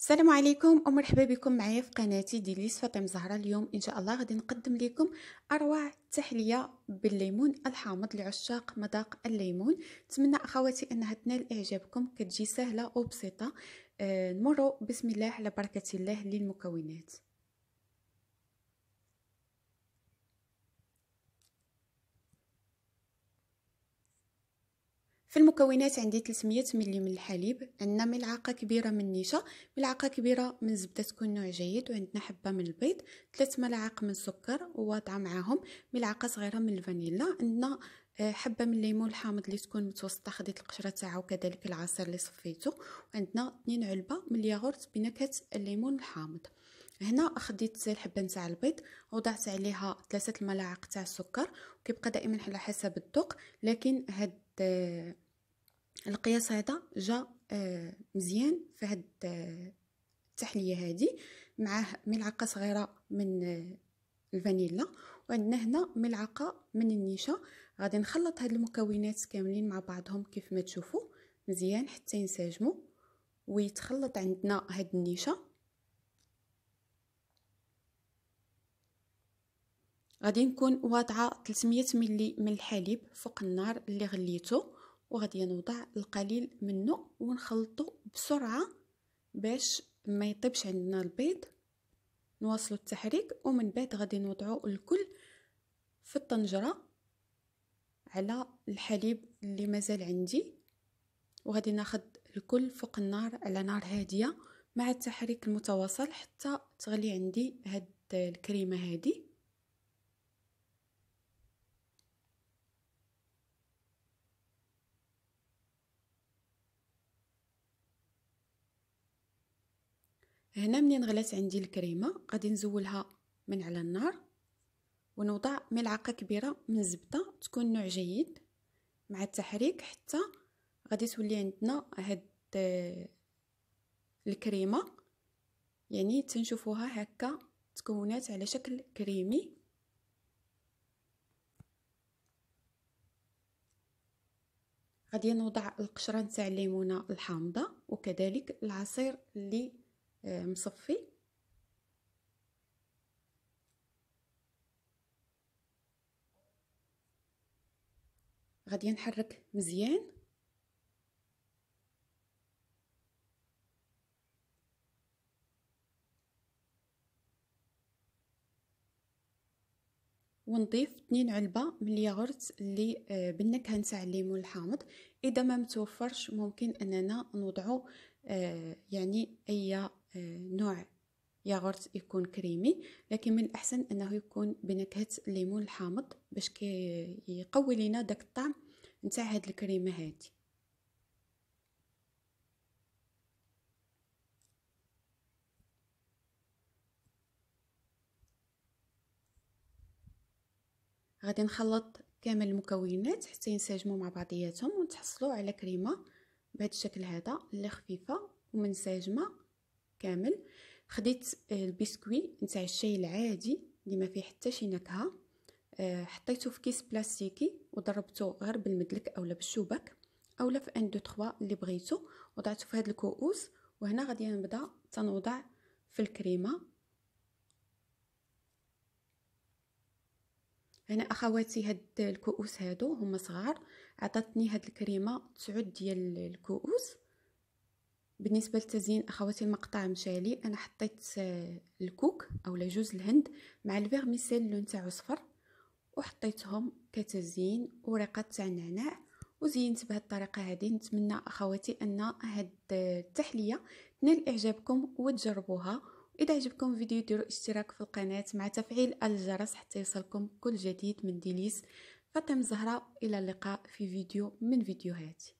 السلام عليكم ومرحبا بكم معايا في قناتي ديليس فاطمه زهره اليوم ان شاء الله غادي نقدم لكم اروع تحليه بالليمون الحامض لعشاق مذاق الليمون نتمنى اخواتي انها تنال اعجابكم كتجي سهله وبسيطه آه نمروا بسم الله على بركه الله للمكونات في المكونات عندي 300 ملي من الحليب عندنا ملعقه كبيره من النشا ملعقه كبيره من الزبده تكون نوع جيد وعندنا حبه من البيض 3 ملاعق من السكر وواضعه معاهم ملعقه صغيره من الفانيلا عندنا آه، حبه من الليمون الحامض اللي تكون متوسطه خديت القشره تاعو وكذلك العصير اللي صفيته وعندنا 2 علبه من الياغورت بنكهه الليمون الحامض هنا خديت الحبه نتاع البيض وضعت عليها ثلاثه الملاعق تاع السكر وكيبقى دائما على حسب الذوق لكن هاد آه، القياس هذا جا آه، مزيان في هاد آه، التحليه هذه معاه ملعقه صغيره من آه، الفانيلا وعندنا هنا ملعقه من النشا غادي نخلط هاد المكونات كاملين مع بعضهم كيف ما تشوفوا مزيان حتى ينسجموا ويتخلط عندنا هاد النشا غادي نكون واضعه 300 ملي من الحليب فوق النار اللي غليته وغادي نوضع القليل منه ونخلطه بسرعه باش ما يطيبش عندنا البيض نواصل التحريك ومن بعد غادي نوضعه الكل في الطنجره على الحليب اللي مازال عندي وغادي ناخد الكل فوق النار على نار هاديه مع التحريك المتواصل حتى تغلي عندي هاد الكريمه هادي هنا منين غلات عندي الكريمه غادي نزولها من على النار ونوضع ملعقه كبيره من الزبده تكون نوع جيد مع التحريك حتى غادي تولي عندنا هاد الكريمه يعني تنشوفوها هكا تكونات على شكل كريمي غادي نوضع القشره نتاع الليمونه الحامضه وكذلك العصير اللي آه، مصفي غادي نحرك مزيان ونضيف 2 علبه من الياغورت اللي بالنكهه نتاع الليمون الحامض اذا ما متوفرش ممكن اننا نوضعو آه، يعني اي نوع ياغورت يكون كريمي لكن من الاحسن انه يكون بنكهه الليمون الحامض باش يقوي لينا داك الطعم نتاع هاد الكريمه هادي غادي نخلط كامل المكونات حتى ينسجموا مع بعضياتهم ونتحصلوا على كريمه بهذا الشكل هذا اللي خفيفه ومنسجمه كامل خديت آه، البسكوي نتاع الشاي العادي اللي ما فيه حتى شي نكهه آه، حطيته في كيس بلاستيكي وضربته غير بالمدلك اولا بالشوبك اولا في ان دو تخوا اللي بغيتو وضعته في هاد الكؤوس وهنا غادي نبدا تنوضع في الكريمه هنا اخواتي هاد الكؤوس هادو هما صغار عطاتني هاد الكريمه تسعود ديال الكؤوس بالنسبه لتزيين اخواتي المقطع مشالي انا حطيت الكوك او جوز الهند مع الفيرميسيل اللون تاع صفر وحطيتهم كتزيين ورقه تاع نعناع وزينت بهذه الطريقه هذه نتمنى اخواتي ان هاد التحليه تنال اعجابكم وتجربوها اذا عجبكم الفيديو ديروا اشتراك في القناه مع تفعيل الجرس حتى يصلكم كل جديد من ديليس فاطمه زهراء الى اللقاء في فيديو من فيديوهاتي